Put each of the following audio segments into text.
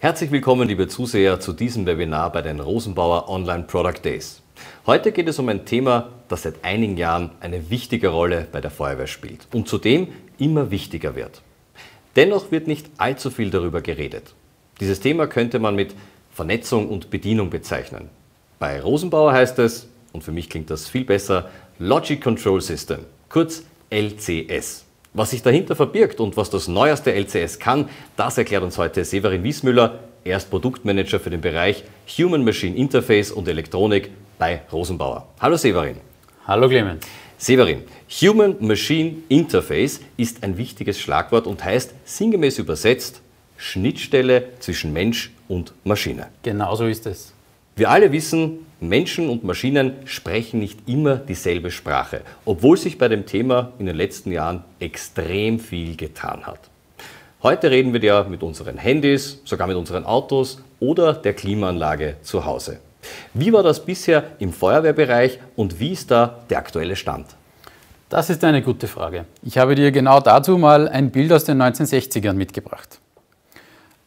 Herzlich willkommen, liebe Zuseher, zu diesem Webinar bei den Rosenbauer Online Product Days. Heute geht es um ein Thema, das seit einigen Jahren eine wichtige Rolle bei der Feuerwehr spielt und zudem immer wichtiger wird. Dennoch wird nicht allzu viel darüber geredet. Dieses Thema könnte man mit Vernetzung und Bedienung bezeichnen. Bei Rosenbauer heißt es, und für mich klingt das viel besser, Logic Control System, kurz LCS. Was sich dahinter verbirgt und was das neueste LCS kann, das erklärt uns heute Severin Wiesmüller. Er ist Produktmanager für den Bereich Human Machine Interface und Elektronik bei Rosenbauer. Hallo Severin. Hallo Clemens. Severin, Human Machine Interface ist ein wichtiges Schlagwort und heißt sinngemäß übersetzt Schnittstelle zwischen Mensch und Maschine. Genau so ist es. Wir alle wissen, Menschen und Maschinen sprechen nicht immer dieselbe Sprache, obwohl sich bei dem Thema in den letzten Jahren extrem viel getan hat. Heute reden wir ja mit unseren Handys, sogar mit unseren Autos oder der Klimaanlage zu Hause. Wie war das bisher im Feuerwehrbereich und wie ist da der aktuelle Stand? Das ist eine gute Frage. Ich habe dir genau dazu mal ein Bild aus den 1960ern mitgebracht.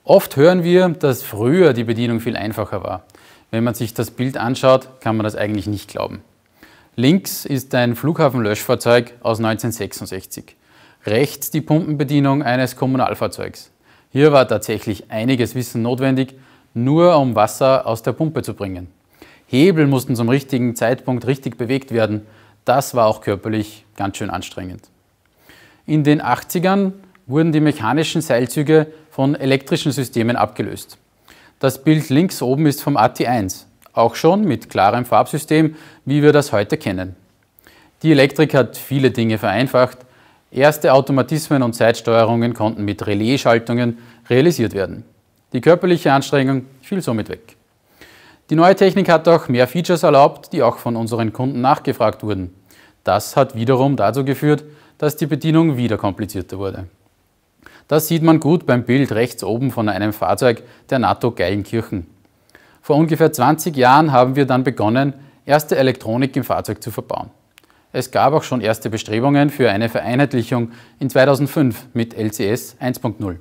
Oft hören wir, dass früher die Bedienung viel einfacher war. Wenn man sich das Bild anschaut, kann man das eigentlich nicht glauben. Links ist ein Flughafenlöschfahrzeug aus 1966. Rechts die Pumpenbedienung eines Kommunalfahrzeugs. Hier war tatsächlich einiges Wissen notwendig, nur um Wasser aus der Pumpe zu bringen. Hebel mussten zum richtigen Zeitpunkt richtig bewegt werden. Das war auch körperlich ganz schön anstrengend. In den 80ern wurden die mechanischen Seilzüge von elektrischen Systemen abgelöst. Das Bild links oben ist vom AT1, auch schon mit klarem Farbsystem, wie wir das heute kennen. Die Elektrik hat viele Dinge vereinfacht. Erste Automatismen und Zeitsteuerungen konnten mit Relaischaltungen realisiert werden. Die körperliche Anstrengung fiel somit weg. Die neue Technik hat auch mehr Features erlaubt, die auch von unseren Kunden nachgefragt wurden. Das hat wiederum dazu geführt, dass die Bedienung wieder komplizierter wurde. Das sieht man gut beim Bild rechts oben von einem Fahrzeug der NATO Geilenkirchen. Vor ungefähr 20 Jahren haben wir dann begonnen, erste Elektronik im Fahrzeug zu verbauen. Es gab auch schon erste Bestrebungen für eine Vereinheitlichung in 2005 mit LCS 1.0.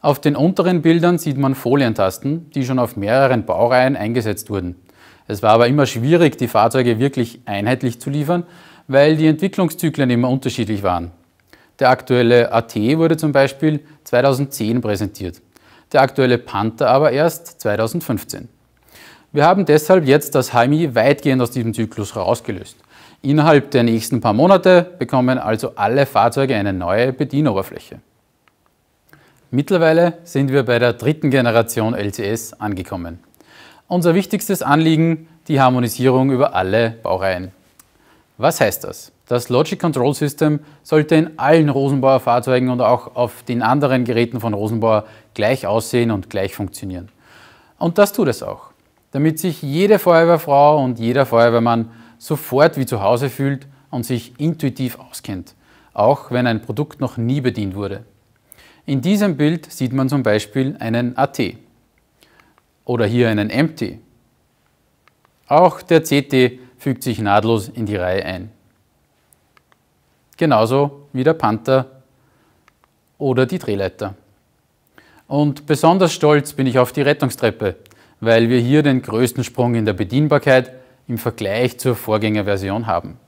Auf den unteren Bildern sieht man Folientasten, die schon auf mehreren Baureihen eingesetzt wurden. Es war aber immer schwierig, die Fahrzeuge wirklich einheitlich zu liefern, weil die Entwicklungszyklen immer unterschiedlich waren. Der aktuelle AT wurde zum Beispiel 2010 präsentiert, der aktuelle Panther aber erst 2015. Wir haben deshalb jetzt das HMI weitgehend aus diesem Zyklus rausgelöst. Innerhalb der nächsten paar Monate bekommen also alle Fahrzeuge eine neue Bedienoberfläche. Mittlerweile sind wir bei der dritten Generation LCS angekommen. Unser wichtigstes Anliegen, die Harmonisierung über alle Baureihen. Was heißt das? Das Logic Control System sollte in allen Rosenbauer Fahrzeugen und auch auf den anderen Geräten von Rosenbauer gleich aussehen und gleich funktionieren. Und das tut es auch, damit sich jede Feuerwehrfrau und jeder Feuerwehrmann sofort wie zu Hause fühlt und sich intuitiv auskennt, auch wenn ein Produkt noch nie bedient wurde. In diesem Bild sieht man zum Beispiel einen AT oder hier einen MT. Auch der CT fügt sich nahtlos in die Reihe ein. Genauso wie der Panther oder die Drehleiter. Und besonders stolz bin ich auf die Rettungstreppe, weil wir hier den größten Sprung in der Bedienbarkeit im Vergleich zur Vorgängerversion haben.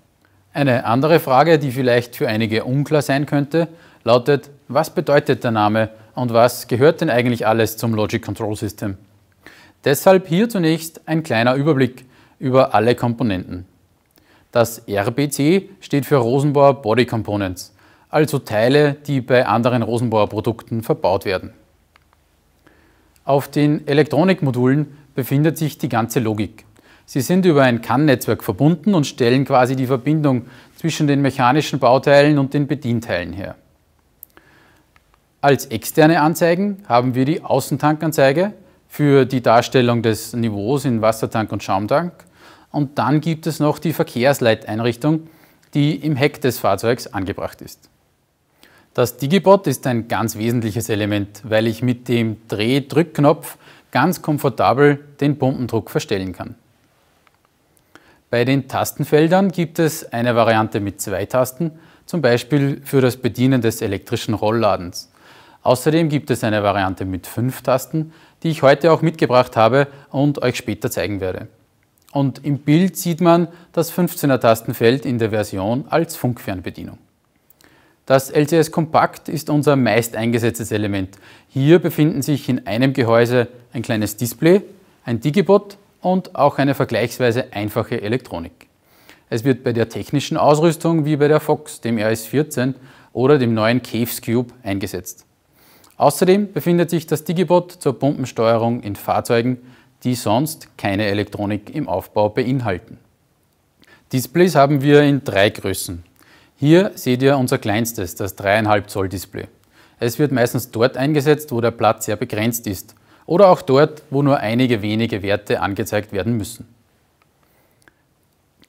Eine andere Frage, die vielleicht für einige unklar sein könnte, lautet, was bedeutet der Name und was gehört denn eigentlich alles zum Logic Control System? Deshalb hier zunächst ein kleiner Überblick über alle Komponenten. Das RBC steht für Rosenbauer Body Components, also Teile, die bei anderen Rosenbauer Produkten verbaut werden. Auf den Elektronikmodulen befindet sich die ganze Logik. Sie sind über ein CAN-Netzwerk verbunden und stellen quasi die Verbindung zwischen den mechanischen Bauteilen und den Bedienteilen her. Als externe Anzeigen haben wir die Außentankanzeige für die Darstellung des Niveaus in Wassertank und Schaumtank und dann gibt es noch die Verkehrsleiteinrichtung, die im Heck des Fahrzeugs angebracht ist. Das Digibot ist ein ganz wesentliches Element, weil ich mit dem Dreh-Drückknopf ganz komfortabel den Pumpendruck verstellen kann. Bei den Tastenfeldern gibt es eine Variante mit zwei Tasten, zum Beispiel für das Bedienen des elektrischen Rollladens. Außerdem gibt es eine Variante mit fünf Tasten, die ich heute auch mitgebracht habe und euch später zeigen werde. Und im Bild sieht man das 15er Tastenfeld in der Version als Funkfernbedienung. Das LCS Kompakt ist unser meist eingesetztes Element. Hier befinden sich in einem Gehäuse ein kleines Display, ein Digibot und auch eine vergleichsweise einfache Elektronik. Es wird bei der technischen Ausrüstung wie bei der Fox, dem RS14 oder dem neuen Caves Cube eingesetzt. Außerdem befindet sich das Digibot zur Pumpensteuerung in Fahrzeugen die sonst keine Elektronik im Aufbau beinhalten. Displays haben wir in drei Größen. Hier seht ihr unser kleinstes, das 3,5 Zoll Display. Es wird meistens dort eingesetzt, wo der Platz sehr begrenzt ist oder auch dort, wo nur einige wenige Werte angezeigt werden müssen.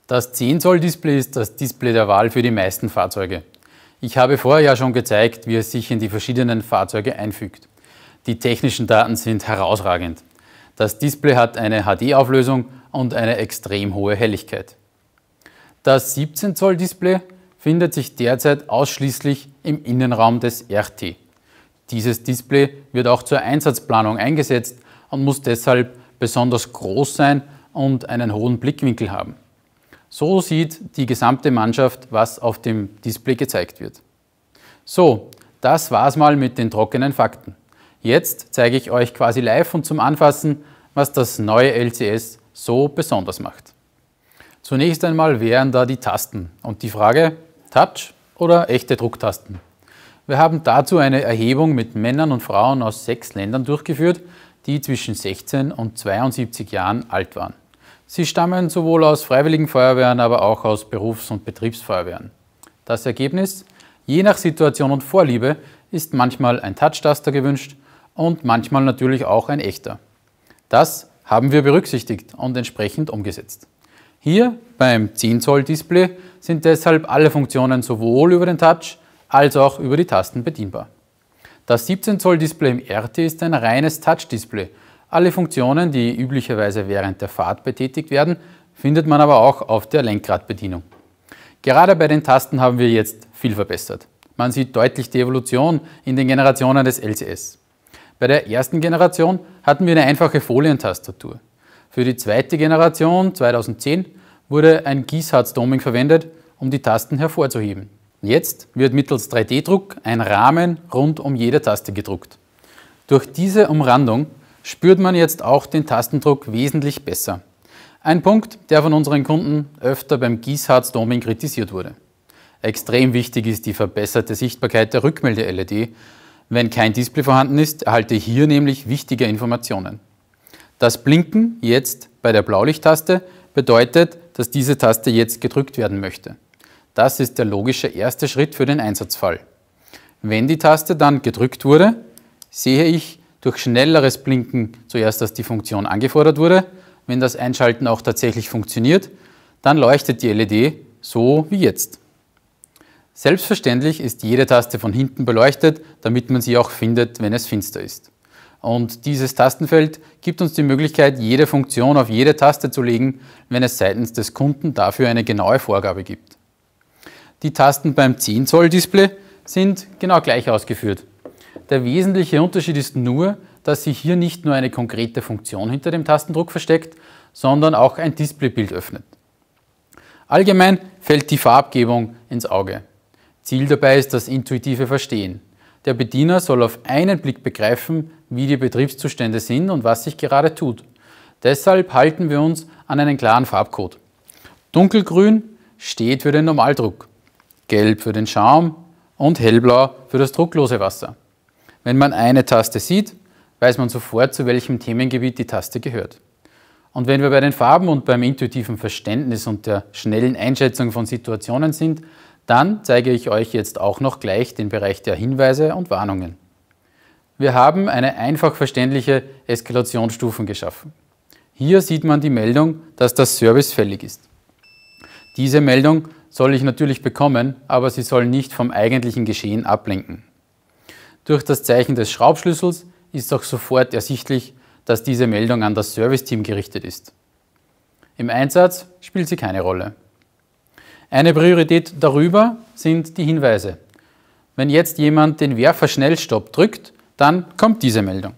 Das 10 Zoll Display ist das Display der Wahl für die meisten Fahrzeuge. Ich habe vorher ja schon gezeigt, wie es sich in die verschiedenen Fahrzeuge einfügt. Die technischen Daten sind herausragend. Das Display hat eine HD-Auflösung und eine extrem hohe Helligkeit. Das 17 Zoll Display findet sich derzeit ausschließlich im Innenraum des RT. Dieses Display wird auch zur Einsatzplanung eingesetzt und muss deshalb besonders groß sein und einen hohen Blickwinkel haben. So sieht die gesamte Mannschaft, was auf dem Display gezeigt wird. So, das war's mal mit den trockenen Fakten. Jetzt zeige ich euch quasi live und zum Anfassen, was das neue LCS so besonders macht. Zunächst einmal wären da die Tasten und die Frage, Touch oder echte Drucktasten? Wir haben dazu eine Erhebung mit Männern und Frauen aus sechs Ländern durchgeführt, die zwischen 16 und 72 Jahren alt waren. Sie stammen sowohl aus freiwilligen Feuerwehren, aber auch aus Berufs- und Betriebsfeuerwehren. Das Ergebnis? Je nach Situation und Vorliebe ist manchmal ein Touch-Taster gewünscht und manchmal natürlich auch ein echter. Das haben wir berücksichtigt und entsprechend umgesetzt. Hier beim 10 Zoll Display sind deshalb alle Funktionen sowohl über den Touch als auch über die Tasten bedienbar. Das 17 Zoll Display im RT ist ein reines Touch-Display. Alle Funktionen, die üblicherweise während der Fahrt betätigt werden, findet man aber auch auf der Lenkradbedienung. Gerade bei den Tasten haben wir jetzt viel verbessert. Man sieht deutlich die Evolution in den Generationen des LCS. Bei der ersten Generation hatten wir eine einfache Folientastatur. Für die zweite Generation 2010 wurde ein Gießharz-Doming verwendet, um die Tasten hervorzuheben. Jetzt wird mittels 3D-Druck ein Rahmen rund um jede Taste gedruckt. Durch diese Umrandung spürt man jetzt auch den Tastendruck wesentlich besser. Ein Punkt, der von unseren Kunden öfter beim Gießharz-Doming kritisiert wurde. Extrem wichtig ist die verbesserte Sichtbarkeit der Rückmelde-LED, wenn kein Display vorhanden ist, erhalte ich hier nämlich wichtige Informationen. Das Blinken jetzt bei der Blaulichttaste bedeutet, dass diese Taste jetzt gedrückt werden möchte. Das ist der logische erste Schritt für den Einsatzfall. Wenn die Taste dann gedrückt wurde, sehe ich durch schnelleres Blinken zuerst, dass die Funktion angefordert wurde. Wenn das Einschalten auch tatsächlich funktioniert, dann leuchtet die LED so wie jetzt. Selbstverständlich ist jede Taste von hinten beleuchtet, damit man sie auch findet, wenn es finster ist. Und dieses Tastenfeld gibt uns die Möglichkeit, jede Funktion auf jede Taste zu legen, wenn es seitens des Kunden dafür eine genaue Vorgabe gibt. Die Tasten beim 10 Zoll Display sind genau gleich ausgeführt. Der wesentliche Unterschied ist nur, dass sich hier nicht nur eine konkrete Funktion hinter dem Tastendruck versteckt, sondern auch ein Displaybild öffnet. Allgemein fällt die Farbgebung ins Auge. Ziel dabei ist das intuitive Verstehen. Der Bediener soll auf einen Blick begreifen, wie die Betriebszustände sind und was sich gerade tut. Deshalb halten wir uns an einen klaren Farbcode. Dunkelgrün steht für den Normaldruck, gelb für den Schaum und hellblau für das drucklose Wasser. Wenn man eine Taste sieht, weiß man sofort, zu welchem Themengebiet die Taste gehört. Und wenn wir bei den Farben und beim intuitiven Verständnis und der schnellen Einschätzung von Situationen sind, dann zeige ich euch jetzt auch noch gleich den Bereich der Hinweise und Warnungen. Wir haben eine einfach verständliche Eskalationsstufen geschaffen. Hier sieht man die Meldung, dass das Service fällig ist. Diese Meldung soll ich natürlich bekommen, aber sie soll nicht vom eigentlichen Geschehen ablenken. Durch das Zeichen des Schraubschlüssels ist auch sofort ersichtlich, dass diese Meldung an das Serviceteam gerichtet ist. Im Einsatz spielt sie keine Rolle. Eine Priorität darüber sind die Hinweise. Wenn jetzt jemand den Werfer-Schnellstopp drückt, dann kommt diese Meldung.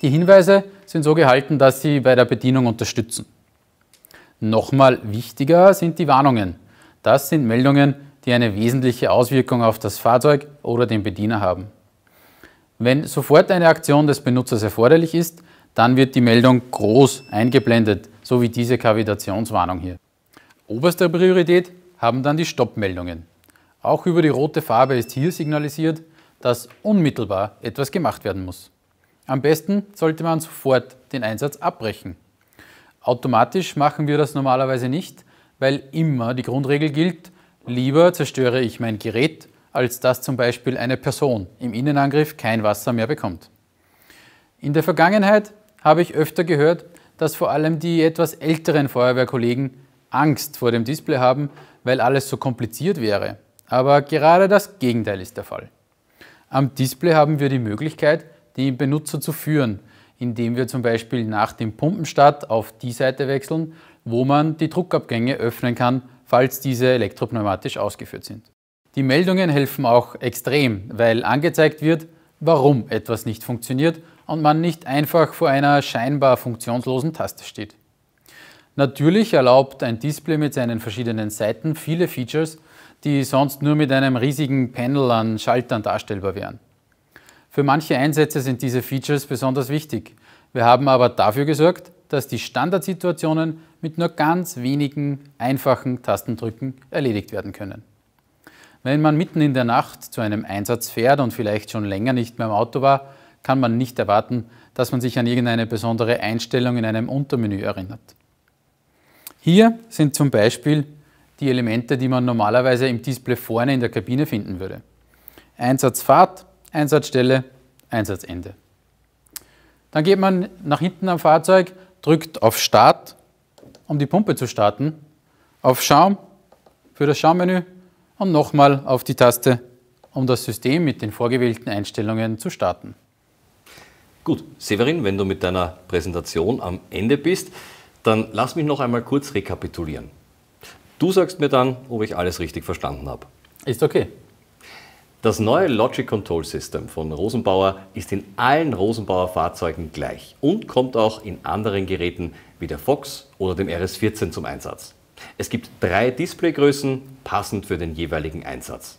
Die Hinweise sind so gehalten, dass sie bei der Bedienung unterstützen. Nochmal wichtiger sind die Warnungen. Das sind Meldungen, die eine wesentliche Auswirkung auf das Fahrzeug oder den Bediener haben. Wenn sofort eine Aktion des Benutzers erforderlich ist, dann wird die Meldung groß eingeblendet, so wie diese Kavitationswarnung hier. Oberste Priorität haben dann die Stoppmeldungen. Auch über die rote Farbe ist hier signalisiert, dass unmittelbar etwas gemacht werden muss. Am besten sollte man sofort den Einsatz abbrechen. Automatisch machen wir das normalerweise nicht, weil immer die Grundregel gilt, lieber zerstöre ich mein Gerät, als dass zum Beispiel eine Person im Innenangriff kein Wasser mehr bekommt. In der Vergangenheit habe ich öfter gehört, dass vor allem die etwas älteren Feuerwehrkollegen Angst vor dem Display haben, weil alles so kompliziert wäre. Aber gerade das Gegenteil ist der Fall. Am Display haben wir die Möglichkeit, den Benutzer zu führen, indem wir zum Beispiel nach dem Pumpenstart auf die Seite wechseln, wo man die Druckabgänge öffnen kann, falls diese elektropneumatisch ausgeführt sind. Die Meldungen helfen auch extrem, weil angezeigt wird, warum etwas nicht funktioniert und man nicht einfach vor einer scheinbar funktionslosen Taste steht. Natürlich erlaubt ein Display mit seinen verschiedenen Seiten viele Features, die sonst nur mit einem riesigen Panel an Schaltern darstellbar wären. Für manche Einsätze sind diese Features besonders wichtig. Wir haben aber dafür gesorgt, dass die Standardsituationen mit nur ganz wenigen einfachen Tastendrücken erledigt werden können. Wenn man mitten in der Nacht zu einem Einsatz fährt und vielleicht schon länger nicht mehr im Auto war, kann man nicht erwarten, dass man sich an irgendeine besondere Einstellung in einem Untermenü erinnert. Hier sind zum Beispiel die Elemente, die man normalerweise im Display vorne in der Kabine finden würde. Einsatzfahrt, Einsatzstelle, Einsatzende. Dann geht man nach hinten am Fahrzeug, drückt auf Start, um die Pumpe zu starten, auf Schaum für das Schaummenü und nochmal auf die Taste, um das System mit den vorgewählten Einstellungen zu starten. Gut, Severin, wenn du mit deiner Präsentation am Ende bist, dann lass mich noch einmal kurz rekapitulieren. Du sagst mir dann, ob ich alles richtig verstanden habe. Ist okay. Das neue Logic Control System von Rosenbauer ist in allen Rosenbauer Fahrzeugen gleich und kommt auch in anderen Geräten wie der Fox oder dem RS14 zum Einsatz. Es gibt drei Displaygrößen, passend für den jeweiligen Einsatz.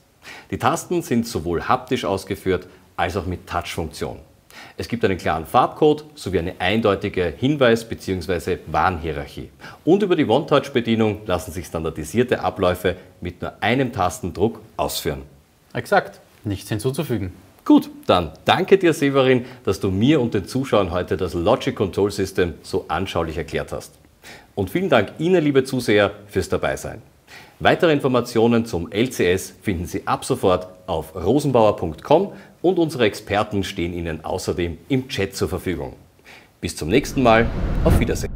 Die Tasten sind sowohl haptisch ausgeführt als auch mit Touchfunktion. funktion es gibt einen klaren Farbcode sowie eine eindeutige Hinweis- bzw. Warnhierarchie. Und über die One-Touch-Bedienung lassen sich standardisierte Abläufe mit nur einem Tastendruck ausführen. Exakt, nichts hinzuzufügen. Gut, dann danke dir Severin, dass du mir und den Zuschauern heute das Logic Control System so anschaulich erklärt hast. Und vielen Dank Ihnen, liebe Zuseher, fürs Dabeisein. Weitere Informationen zum LCS finden Sie ab sofort auf rosenbauer.com und unsere Experten stehen Ihnen außerdem im Chat zur Verfügung. Bis zum nächsten Mal, auf Wiedersehen.